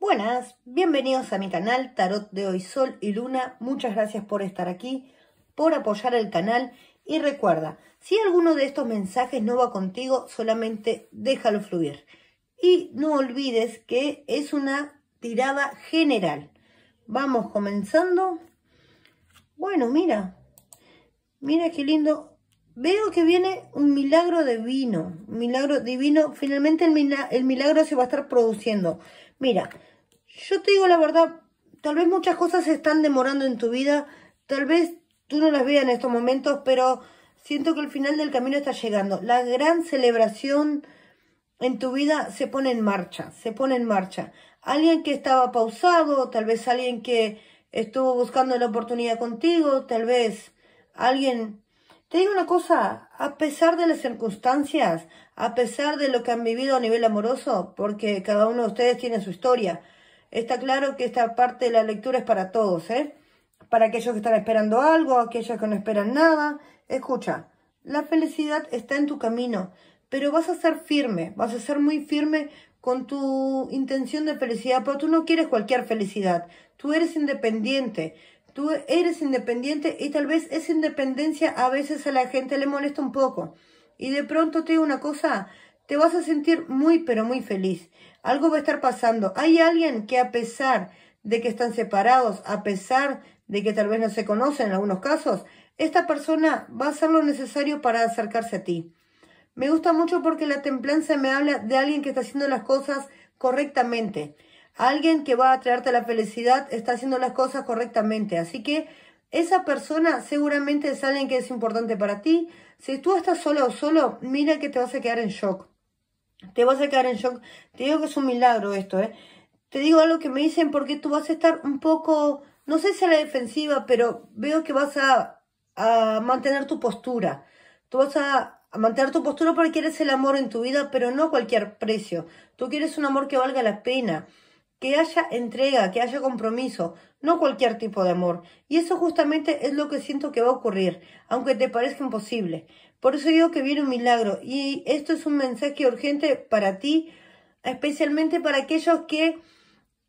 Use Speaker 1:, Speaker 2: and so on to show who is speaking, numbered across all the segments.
Speaker 1: Buenas, bienvenidos a mi canal Tarot de Hoy Sol y Luna. Muchas gracias por estar aquí, por apoyar el canal y recuerda, si alguno de estos mensajes no va contigo, solamente déjalo fluir. Y no olvides que es una tirada general. Vamos comenzando. Bueno, mira, mira qué lindo. Veo que viene un milagro divino, un milagro divino. Finalmente el, milagro se va a estar produciendo. Mira, yo te digo la verdad, tal vez muchas cosas se están demorando en tu vida, tal vez tú no las veas en estos momentos, pero siento que el final del camino está llegando. La gran celebración en tu vida se pone en marcha, se pone en marcha. Alguien que estaba pausado, tal vez alguien que estuvo buscando la oportunidad contigo, tal vez alguien... Te digo una cosa, a pesar de las circunstancias, a pesar de lo que han vivido a nivel amoroso, porque cada uno de ustedes tiene su historia, Está claro que esta parte de la lectura es para todos, ¿eh? Para aquellos que están esperando algo, aquellos que no esperan nada. Escucha, la felicidad está en tu camino, pero vas a ser firme, vas a ser muy firme con tu intención de felicidad, pero tú no quieres cualquier felicidad. Tú eres independiente, tú eres independiente y tal vez esa independencia a veces a la gente le molesta un poco. Y de pronto te digo una cosa, te vas a sentir muy pero muy feliz. Algo va a estar pasando. Hay alguien que a pesar de que están separados, a pesar de que tal vez no se conocen en algunos casos, esta persona va a hacer lo necesario para acercarse a ti. Me gusta mucho porque la templanza me habla de alguien que está haciendo las cosas correctamente. Alguien que va a traerte la felicidad está haciendo las cosas correctamente. Así que esa persona seguramente es alguien que es importante para ti. Si tú estás sola o solo, mira que te vas a quedar en shock. Te vas a quedar en shock. Te digo que es un milagro esto, ¿eh? Te digo algo que me dicen porque tú vas a estar un poco, no sé si a la defensiva, pero veo que vas a, mantener tu postura. Tú vas a, mantener tu postura porque quieres el amor en tu vida, pero no cualquier precio. Tú quieres un amor que valga la pena, que haya entrega, que haya compromiso, no cualquier tipo de amor. Y eso justamente es lo que siento que va a ocurrir, aunque te parezca imposible. Por eso digo que viene un milagro. Y esto es un mensaje urgente para ti, especialmente para aquellos que,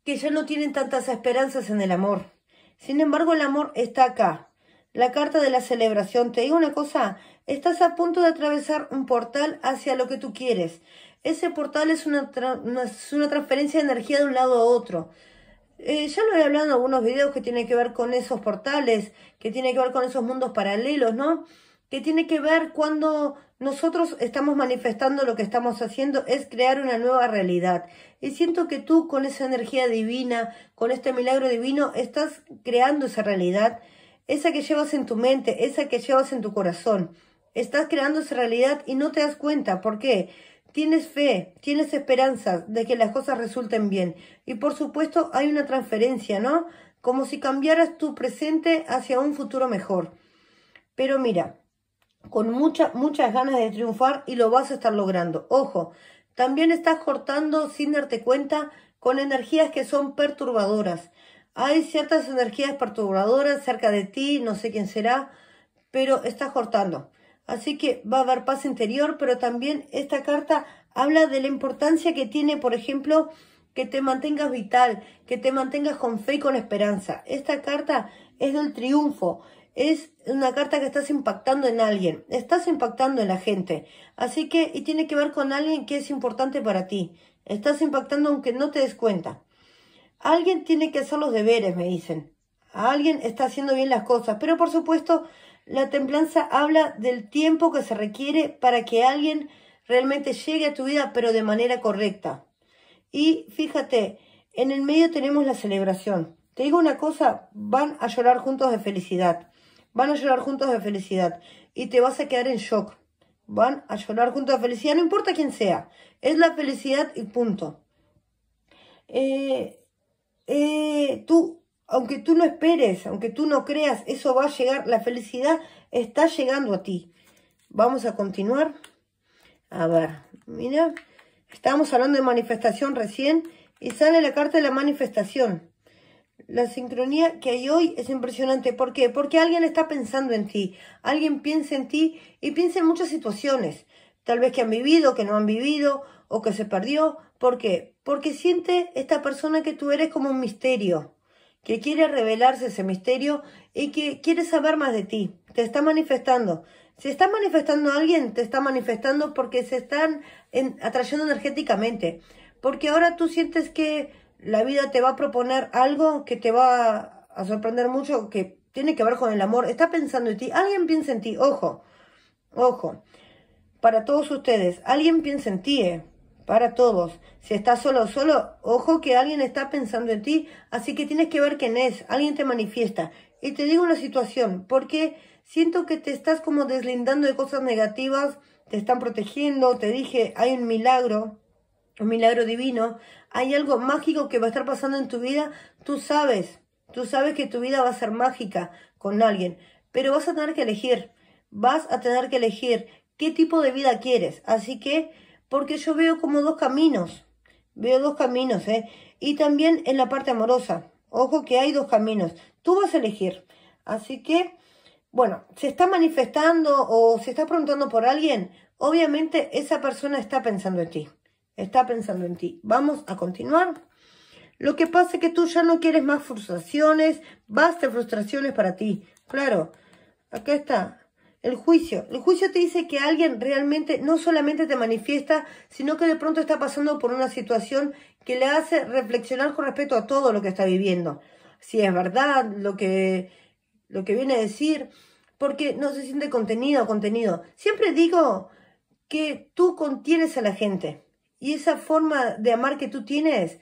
Speaker 1: que ya no tienen tantas esperanzas en el amor. Sin embargo, el amor está acá. La carta de la celebración. Te digo una cosa, estás a punto de atravesar un portal hacia lo que tú quieres. Ese portal es una, es una transferencia de energía de un lado a otro. Eh, ya lo he hablado en algunos videos que tienen que ver con esos portales, que tiene que ver con esos mundos paralelos, ¿no? que tiene que ver cuando nosotros estamos manifestando lo que estamos haciendo, es crear una nueva realidad. Y siento que tú con esa energía divina, con este milagro divino, estás creando esa realidad, esa que llevas en tu mente, esa que llevas en tu corazón. Estás creando esa realidad y no te das cuenta. ¿Por qué? Tienes fe, tienes esperanza de que las cosas resulten bien. Y por supuesto hay una transferencia, ¿no? Como si cambiaras tu presente hacia un futuro mejor. Pero mira, con muchas, muchas ganas de triunfar y lo vas a estar logrando. Ojo, también estás cortando sin darte cuenta con energías que son perturbadoras. Hay ciertas energías perturbadoras cerca de ti, no sé quién será, pero estás cortando. Así que va a haber paz interior, pero también esta carta habla de la importancia que tiene, por ejemplo, que te mantengas vital, que te mantengas con fe y con esperanza. Esta carta es del triunfo, es una carta que estás impactando en alguien, estás impactando en la gente. Así que, y tiene que ver con alguien que es importante para ti. Estás impactando aunque no te des cuenta. Alguien tiene que hacer los deberes, me dicen. Alguien está haciendo bien las cosas, pero por supuesto, la templanza habla del tiempo que se requiere para que alguien realmente llegue a tu vida, pero de manera correcta. Y fíjate, en el medio tenemos la celebración. Te digo una cosa, van a llorar juntos de felicidad. Van a llorar juntos de felicidad y te vas a quedar en shock. Van a llorar juntos de felicidad, no importa quién sea. Es la felicidad y punto. Eh, eh, tú, aunque tú no esperes, aunque tú no creas, eso va a llegar. La felicidad está llegando a ti. Vamos a continuar. A ver, mira, estábamos hablando de manifestación recién y sale la carta de la manifestación. La sincronía que hay hoy es impresionante. ¿Por qué? Porque alguien está pensando en ti. Alguien piensa en ti y piensa en muchas situaciones. Tal vez que han vivido, que no han vivido o que se perdió. ¿Por qué? Porque siente esta persona que tú eres como un misterio. Que quiere revelarse ese misterio y que quiere saber más de ti. Te está manifestando. Si está manifestando a alguien, te está manifestando porque se están atrayendo energéticamente. Porque ahora tú sientes que la vida te va a proponer algo que te va a sorprender mucho, que tiene que ver con el amor. Está pensando en ti. Alguien piensa en ti. Ojo, ojo. Para todos ustedes, alguien piensa en ti. Eh. Para todos. Si estás solo, solo, ojo que alguien está pensando en ti. Así que tienes que ver quién es. Alguien te manifiesta. Y te digo una situación, porque siento que te estás como deslindando de cosas negativas. Te están protegiendo. Te dije, hay un milagro un milagro divino, hay algo mágico que va a estar pasando en tu vida, tú sabes, tú sabes que tu vida va a ser mágica con alguien, pero vas a tener que elegir, vas a tener que elegir qué tipo de vida quieres. Así que, porque yo veo como dos caminos, veo dos caminos, ¿eh? Y también en la parte amorosa, ojo que hay dos caminos, tú vas a elegir. Así que, bueno, se está manifestando o se está preguntando por alguien, obviamente esa persona está pensando en ti. Está pensando en ti. Vamos a continuar. Lo que pasa es que tú ya no quieres más frustraciones. Basta frustraciones para ti. Claro, acá está. El juicio. El juicio te dice que alguien realmente no solamente te manifiesta, sino que de pronto está pasando por una situación que le hace reflexionar con respecto a todo lo que está viviendo. Si es verdad lo que, lo que viene a decir, porque no se siente contenido, contenido. Siempre digo que tú contienes a la gente. Y esa forma de amar que tú tienes,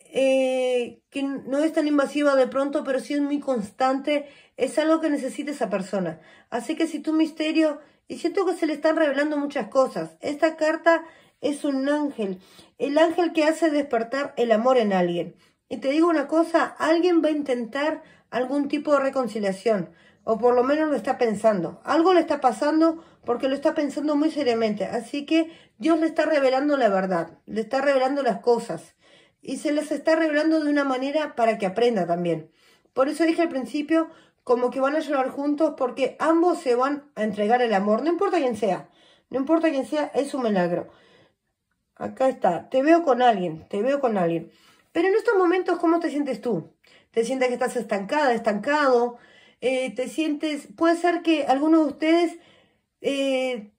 Speaker 1: eh, que no es tan invasiva de pronto, pero sí es muy constante, es algo que necesita esa persona. Así que si tu misterio, y siento que se le están revelando muchas cosas, esta carta es un ángel, el ángel que hace despertar el amor en alguien. Y te digo una cosa, alguien va a intentar algún tipo de reconciliación o por lo menos lo está pensando. Algo le está pasando porque lo está pensando muy seriamente. Así que Dios le está revelando la verdad, le está revelando las cosas y se las está revelando de una manera para que aprenda también. Por eso dije al principio como que van a llevar juntos porque ambos se van a entregar el amor, no importa quién sea, no importa quién sea, es un milagro. Acá está, te veo con alguien, te veo con alguien. Pero en estos momentos, ¿cómo te sientes tú? ¿Te sientes que estás estancada, estancado? Eh, te sientes, puede ser que alguno de ustedes, eh,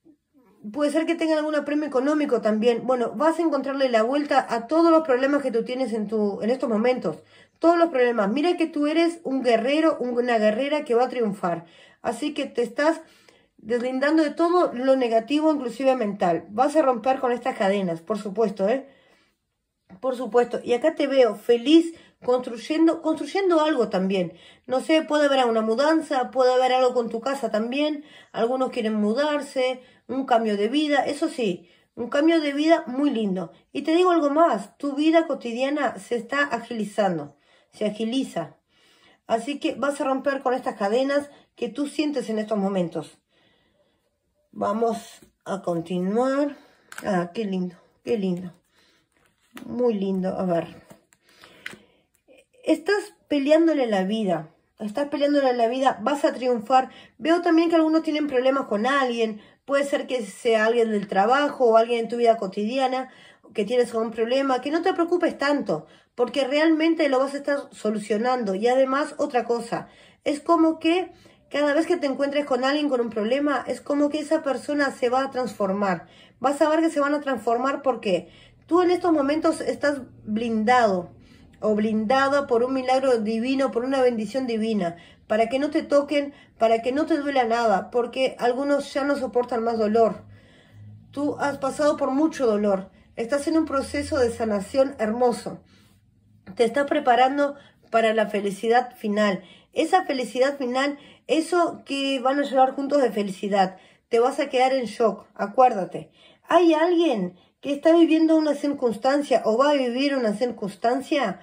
Speaker 1: puede ser que tengan algún premio económico también. Bueno, vas a encontrarle la vuelta a todos los problemas que tú tienes en, tu, en estos momentos. Todos los problemas. Mira que tú eres un guerrero, una guerrera que va a triunfar. Así que te estás deslindando de todo lo negativo, inclusive mental. Vas a romper con estas cadenas, por supuesto, ¿eh? Por supuesto. Y acá te veo feliz construyendo, construyendo algo también. No sé, puede haber una mudanza, puede haber algo con tu casa también, algunos quieren mudarse, un cambio de vida, eso sí, un cambio de vida muy lindo. Y te digo algo más, tu vida cotidiana se está agilizando, se agiliza. Así que vas a romper con estas cadenas que tú sientes en estos momentos. Vamos a continuar. Ah, qué lindo, qué lindo. Muy lindo, a ver estás peleándole la vida, estás peleándole la vida, vas a triunfar. Veo también que algunos tienen problemas con alguien, puede ser que sea alguien del trabajo o alguien en tu vida cotidiana que tienes algún problema, que no te preocupes tanto, porque realmente lo vas a estar solucionando. Y además, otra cosa, es como que cada vez que te encuentres con alguien con un problema, es como que esa persona se va a transformar. Vas a ver que se van a transformar porque tú en estos momentos estás blindado o blindada por un milagro divino, por una bendición divina, para que no te toquen, para que no te duela nada, porque algunos ya no soportan más dolor. Tú has pasado por mucho dolor, estás en un proceso de sanación hermoso, te estás preparando para la felicidad final. Esa felicidad final, eso que van a llevar juntos de felicidad, te vas a quedar en shock, acuérdate. Hay alguien que está viviendo una circunstancia o va a vivir una circunstancia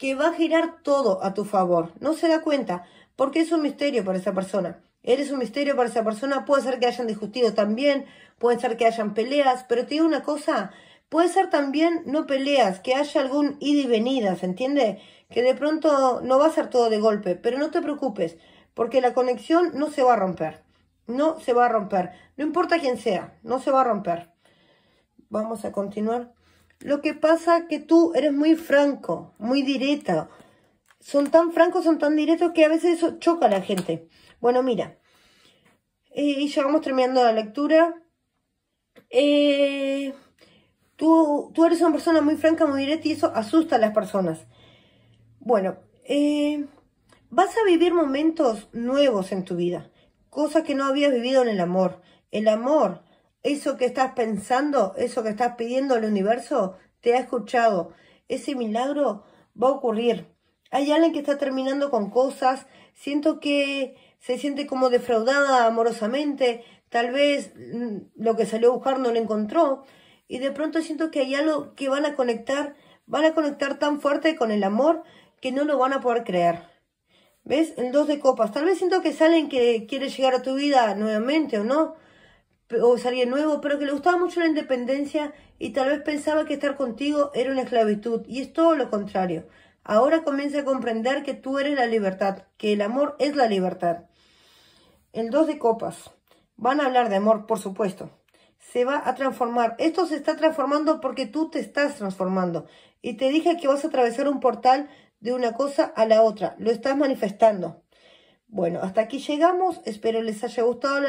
Speaker 1: que va a girar todo a tu favor. No se da cuenta, porque es un misterio para esa persona. Eres un misterio para esa persona. Puede ser que hayan discutido también, puede ser que hayan peleas, pero te digo una cosa, puede ser también no peleas, que haya algún ida y venida, ¿se entiende? Que de pronto no va a ser todo de golpe, pero no te preocupes, porque la conexión no se va a romper. No se va a romper. No importa quién sea, no se va a romper. Vamos a continuar. Lo que pasa es que tú eres muy franco, muy directo. Son tan francos, son tan directos que a veces eso choca a la gente. Bueno, mira. Eh, y llegamos ya terminando la lectura. Eh, tú, tú, eres una persona muy franca, muy directa y eso asusta a las personas. Bueno, eh, vas a vivir momentos nuevos en tu vida. Cosas que no habías vivido en el amor. El amor eso que estás pensando, eso que estás pidiendo al universo, te ha escuchado. Ese milagro va a ocurrir. Hay alguien que está terminando con cosas, siento que se siente como defraudada amorosamente, tal vez mm, lo que salió a buscar no lo encontró, y de pronto siento que hay algo que van a conectar, van a conectar tan fuerte con el amor que no lo van a poder creer. ¿Ves? El dos de copas. Tal vez siento que salen que quiere llegar a tu vida nuevamente o no o salía nuevo, pero que le gustaba mucho la independencia y tal vez pensaba que estar contigo era una esclavitud, y es todo lo contrario. Ahora comienza a comprender que tú eres la libertad, que el amor es la libertad. El 2 de copas. Van a hablar de amor, por supuesto. Se va a transformar. Esto se está transformando porque tú te estás transformando. Y te dije que vas a atravesar un portal de una cosa a la otra. Lo estás manifestando. Bueno, hasta aquí llegamos. Espero les haya gustado la...